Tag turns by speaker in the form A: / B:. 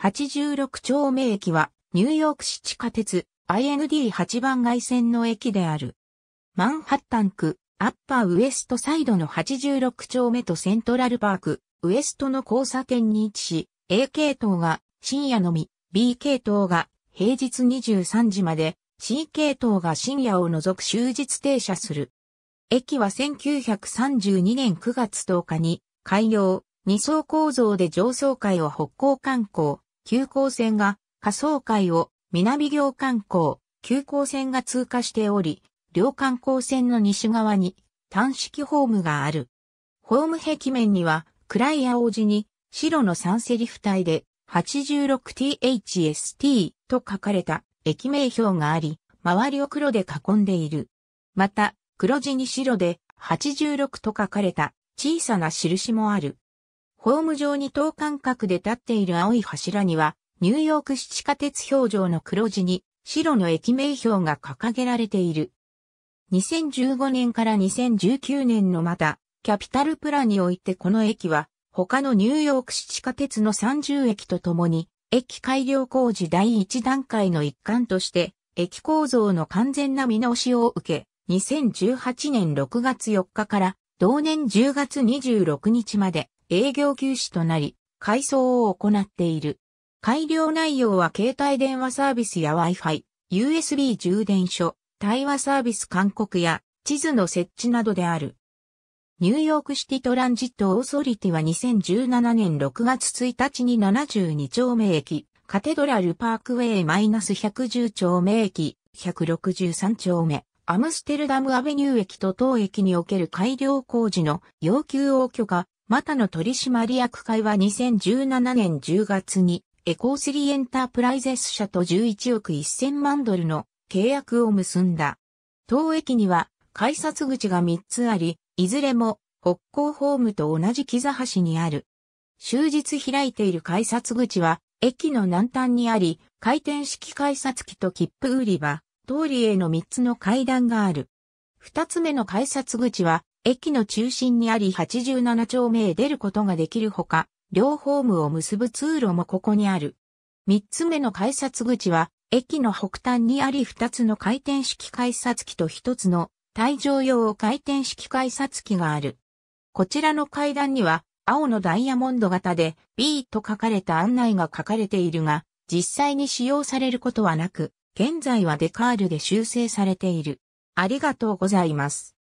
A: 86丁目駅は、ニューヨーク市地下鉄 IND8 番街線の駅である。マンハッタン区、アッパーウエストサイドの86丁目とセントラルパーク、ウエストの交差点に位置し、A 系統が深夜のみ、B 系統が平日23時まで、C 系統が深夜を除く終日停車する。駅は1932年9月10日に、開業、二層構造で上層階を北高観光、急行線が、仮想海を南行観光、急行線が通過しており、両観光線の西側に単式ホームがある。ホーム壁面には暗い青字に白のサンセリフ体で 86THST と書かれた駅名表があり、周りを黒で囲んでいる。また、黒地に白で86と書かれた小さな印もある。ホーム上に等間隔で立っている青い柱には、ニューヨーク市地下鉄表情の黒字に、白の駅名標が掲げられている。2015年から2019年のまた、キャピタルプランにおいてこの駅は、他のニューヨーク市地下鉄の30駅とともに、駅改良工事第1段階の一環として、駅構造の完全な見直しを受け、2018年6月4日から、同年10月26日まで、営業休止となり、改装を行っている。改良内容は携帯電話サービスや Wi-Fi、USB 充電所、対話サービス勧告や地図の設置などである。ニューヨークシティトランジットオーソリティは2017年6月1日に72丁目駅、カテドラルパークウェイ -110 丁目駅、163丁目、アムステルダムアベニュー駅と当駅における改良工事の要求を許可、またの取締役会は2017年10月にエコースリーエンタープライゼス社と11億1000万ドルの契約を結んだ。当駅には改札口が3つあり、いずれも北港ホームと同じ木座橋にある。終日開いている改札口は駅の南端にあり、回転式改札機と切符売り場、通りへの3つの階段がある。2つ目の改札口は駅の中心にあり87丁目へ出ることができるほか、両ホームを結ぶ通路もここにある。三つ目の改札口は、駅の北端にあり二つの回転式改札機と一つの退場用回転式改札機がある。こちらの階段には、青のダイヤモンド型で B と書かれた案内が書かれているが、実際に使用されることはなく、現在はデカールで修正されている。ありがとうございます。